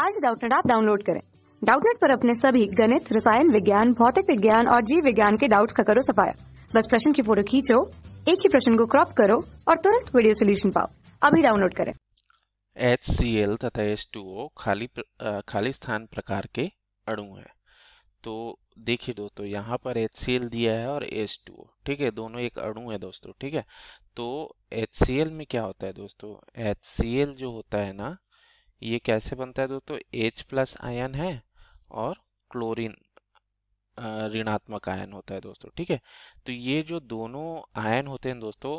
आज डाउटनेट आप डाउनलोड करें डाउटनेट पर अपने सभी गणित रसायन विज्ञान भौतिक विज्ञान और जीव विज्ञान के डाउट्स का करो सफाया बस प्रश्न की फोटो खींचो एक ही प्रश्न को क्रॉप करो और तुरंत वीडियो सोल्यूशन पाओ अभी डाउनलोड करें एच सी एल तथा एच टू ओ खाली खाली स्थान प्रकार के अणु है तो देखिए दोस्तों यहाँ पर एच सी एल दिया है और एच टू ओ ठीक है दोनों एक अणु है दोस्तों ठीक है तो एच सी एल में क्या होता है दोस्तों एच सी एल जो होता है ना ये कैसे बनता है दोस्तों एच प्लस आयन है और क्लोरीन ऋणात्मक आयन होता है दोस्तों ठीक है तो ये जो दोनों आयन होते हैं दोस्तों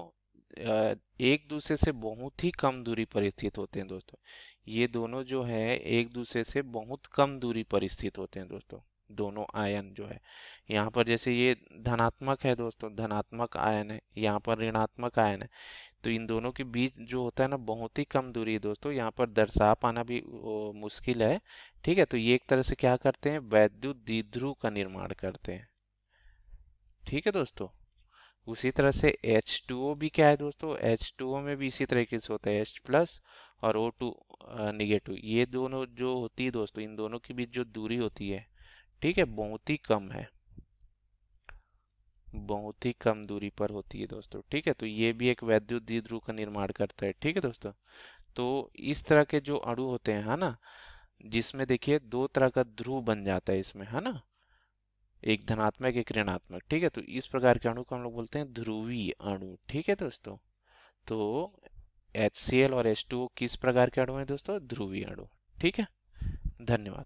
एक दूसरे से बहुत ही कम दूरी पर स्थित होते हैं दोस्तों ये दोनों जो है एक दूसरे से बहुत कम दूरी पर स्थित होते हैं दोस्तों दोनों आयन जो है यहाँ पर जैसे ये धनात्मक है दोस्तों धनात्मक आयन है यहाँ पर ऋणात्मक आयन है तो इन दोनों के बीच जो होता है ना बहुत ही कम दूरी है दोस्तों यहाँ पर दर्शा पाना भी मुश्किल है ठीक है तो ये एक तरह से क्या करते हैं वैद्युत द्विध्रुव का निर्माण करते हैं ठीक है दोस्तों उसी तरह से ओ भी क्या है दोस्तों H2O में भी इसी तरीके से होता है एच प्लस और टू निगेटिव ये दोनों जो होती है दोस्तों इन दोनों के बीच जो दूरी होती है ठीक है बहुत ही कम है बहुत ही कम दूरी पर होती है दोस्तों ठीक है तो ये भी एक वैद्युत द्विध्रुव का निर्माण करता है ठीक है दोस्तों तो इस तरह के जो अणु होते हैं है ना जिसमें देखिए दो तरह का ध्रुव बन जाता है इसमें है ना एक धनात्मक एक ऋणात्मक ठीक है तो इस प्रकार के अणु को हम लोग बोलते हैं ध्रुवी अणु ठीक है दोस्तों तो एच और एच किस प्रकार के अणु हैं दोस्तों ध्रुवी अणु ठीक है धन्यवाद